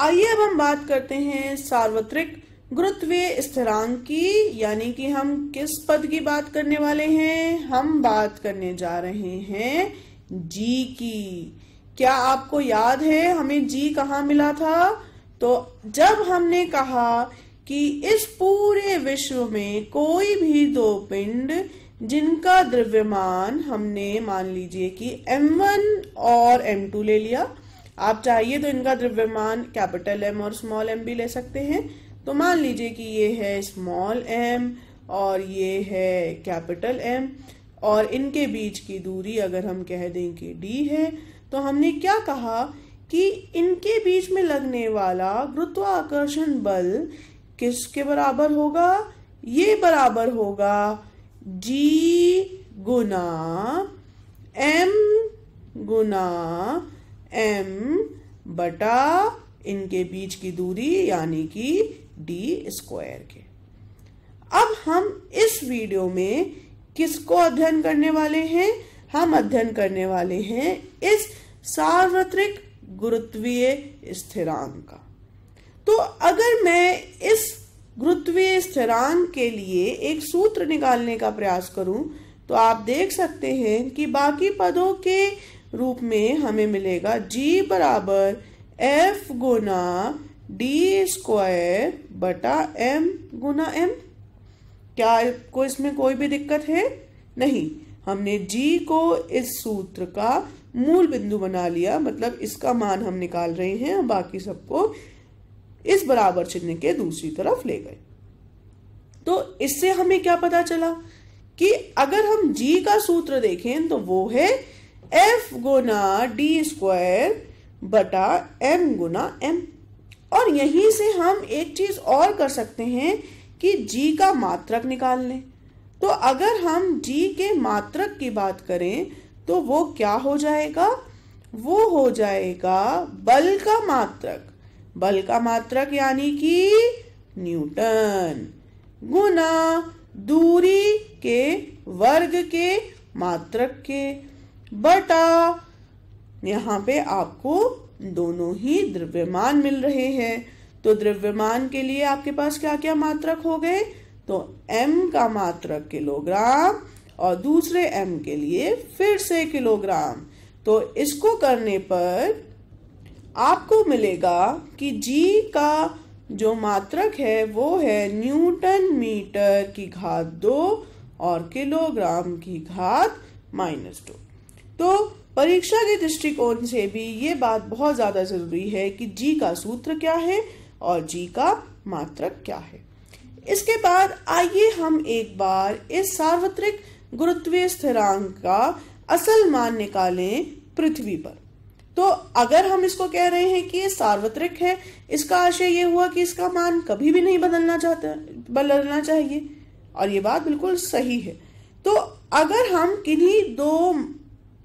आइए अब हम बात करते हैं सार्वत्रिक गुरुत्व स्थिरांक की यानी कि हम किस पद की बात करने वाले हैं हम बात करने जा रहे हैं जी की क्या आपको याद है हमें जी कहाँ मिला था तो जब हमने कहा कि इस पूरे विश्व में कोई भी दो पिंड जिनका द्रव्यमान हमने मान लीजिए कि m1 और m2 ले लिया आप चाहिए तो इनका द्रव्यमान कैपिटल एम और स्मॉल एम भी ले सकते हैं तो मान लीजिए कि ये है स्मॉल एम और ये है कैपिटल एम और इनके बीच की दूरी अगर हम कह दें कि डी है तो हमने क्या कहा कि इनके बीच में लगने वाला गुरुत्वाकर्षण बल किसके बराबर होगा ये बराबर होगा जी गुना एम गुना एम बटा इनके बीच की दूरी यानी कि डी स्क्वायर के अब हम इस वीडियो में किसको अध्ययन करने वाले हैं हम अध्ययन करने वाले हैं इस सार्वत्रिक गुरुत्वीय स्थिरांक का तो अगर मैं इस गुरुत्वीय स्थिरांक के लिए एक सूत्र निकालने का प्रयास करूं तो आप देख सकते हैं कि बाकी पदों के रूप में हमें मिलेगा जी बराबर एफ गुना डी स्क्वायर बटा एम गुना एम क्या आपको इसमें कोई भी दिक्कत है नहीं हमने जी को इस सूत्र का मूल बिंदु बना लिया मतलब इसका मान हम निकाल रहे हैं बाकी सबको इस बराबर चिन्ह के दूसरी तरफ ले गए तो इससे हमें क्या पता चला कि अगर हम जी का सूत्र देखें तो वो है एफ गुना डी स्क्वायर बटा एम गुना एम और यहीं से हम एक चीज और कर सकते हैं कि जी का मात्रक निकाल लें तो अगर हम जी के मात्रक की बात करें तो वो क्या हो जाएगा वो हो जाएगा बल का मात्रक बल का मात्रक यानी कि न्यूटन गुना दूरी के वर्ग के मात्रक के बट यहाँ पे आपको दोनों ही द्रव्यमान मिल रहे हैं तो द्रव्यमान के लिए आपके पास क्या क्या मात्रक हो गए तो m का मात्रक किलोग्राम और दूसरे m के लिए फिर से किलोग्राम तो इसको करने पर आपको मिलेगा कि g का जो मात्रक है वो है न्यूटन मीटर की घात दो और किलोग्राम की घात माइनस टू तो परीक्षा के दृष्टिकोण से भी ये बात बहुत ज़्यादा ज़रूरी है कि जी का सूत्र क्या है और जी का मात्रक क्या है इसके बाद आइए हम एक बार इस सार्वत्रिक गुरुत्वीय स्थिरांक का असल मान निकालें पृथ्वी पर तो अगर हम इसको कह रहे हैं कि ये सार्वत्रिक है इसका आशय ये हुआ कि इसका मान कभी भी नहीं बदलना चाहता बदलना चाहिए और ये बात बिल्कुल सही है तो अगर हम किन्हीं दो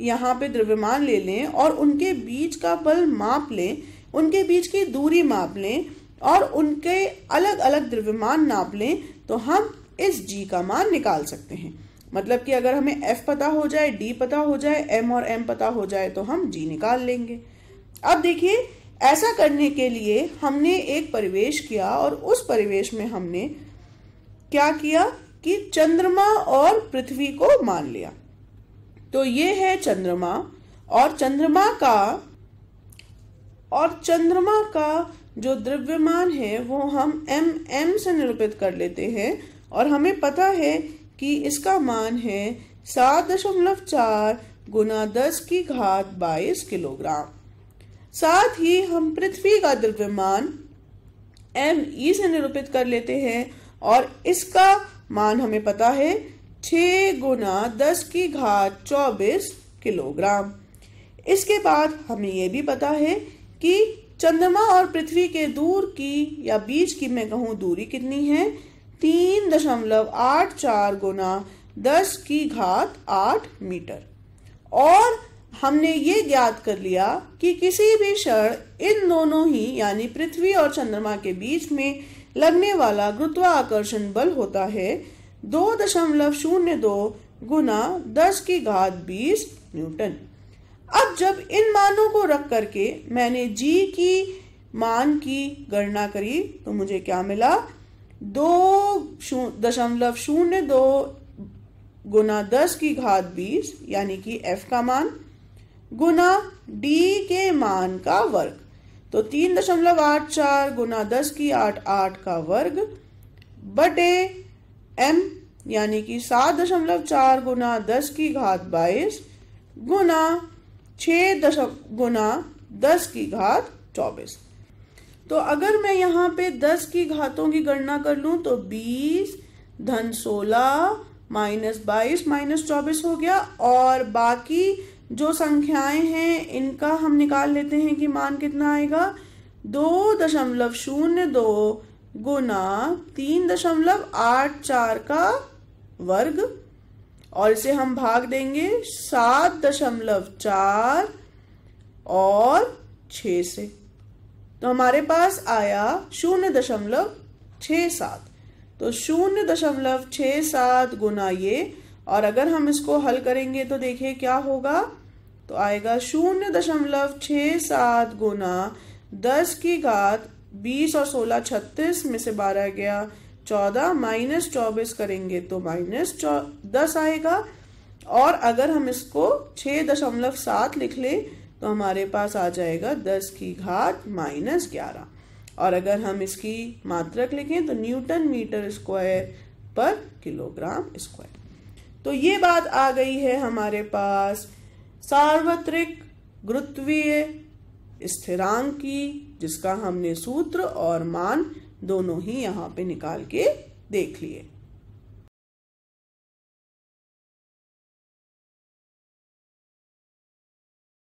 यहाँ पे द्रव्यमान ले लें और उनके बीच का बल माप लें उनके बीच की दूरी माप लें और उनके अलग अलग द्रव्यमान नाप लें तो हम इस जी का मान निकाल सकते हैं मतलब कि अगर हमें एफ पता हो जाए डी पता हो जाए एम और एम पता हो जाए तो हम जी निकाल लेंगे अब देखिए ऐसा करने के लिए हमने एक परिवेश किया और उस परिवेश में हमने क्या किया कि चंद्रमा और पृथ्वी को मान लिया तो ये है चंद्रमा और चंद्रमा का और चंद्रमा का जो द्रव्यमान है वो हम एम एम से निरूपित कर लेते हैं और हमें पता है कि इसका मान है सात दशमलव चार गुना दस की घात बाईस किलोग्राम साथ ही हम पृथ्वी का द्रव्यमान एम ई e से निरूपित कर लेते हैं और इसका मान हमें पता है छ गुना दस की घात चौबीस किलोग्राम इसके बाद हमें यह भी पता है कि चंद्रमा और पृथ्वी के दूर की या बीच की मैं कहूँ दूरी कितनी है तीन दशमलव आठ चार गुना दस की घात आठ मीटर और हमने ये ज्ञात कर लिया कि किसी भी क्षण इन दोनों ही यानी पृथ्वी और चंद्रमा के बीच में लगने वाला गुरुत्वाकर्षण बल होता है दो दशमलव शून्य दो गुना दस की घात बीस न्यूटन अब जब इन मानों को रख करके मैंने जी की मान की गणना करी तो मुझे क्या मिला दो दशमलव शून्य दो गुना दस की घात बीस यानी कि एफ का मान गुना डी के मान का वर्ग तो तीन दशमलव आठ चार गुना दस की आठ आठ का वर्ग बटे एम यानी कि सात दशमलव चार गुना दस की घात बाईस गुना छः दश गुना दस की घात चौबीस तो अगर मैं यहाँ पे दस की घातों की गणना कर लूँ तो बीस धन सोलह माइनस बाईस माइनस चौबीस हो गया और बाकी जो संख्याएं हैं इनका हम निकाल लेते हैं कि मान कितना आएगा दो दशमलव शून्य दो गुना तीन दशमलव आठ चार का वर्ग और इसे हम भाग देंगे सात दशमलव चार और छ से तो हमारे पास आया शून्य दशमलव छ सात तो शून्य दशमलव छ सात गुना ये और अगर हम इसको हल करेंगे तो देखिए क्या होगा तो आएगा शून्य दशमलव छ सात गुना दस की घात बीस और सोलह छत्तीस में से बारह गया चौदह माइनस चौबीस करेंगे तो माइनस दस आएगा और अगर हम इसको छ दशमलव सात लिख लें तो हमारे पास आ जाएगा दस की घात माइनस ग्यारह और अगर हम इसकी मात्रक लिखें तो न्यूटन मीटर स्क्वायर पर किलोग्राम स्क्वायर तो ये बात आ गई है हमारे पास सार्वत्रिक गुरुत्वीय स्थिरांक की जिसका हमने सूत्र और मान दोनों ही यहाँ पे निकाल के देख लिए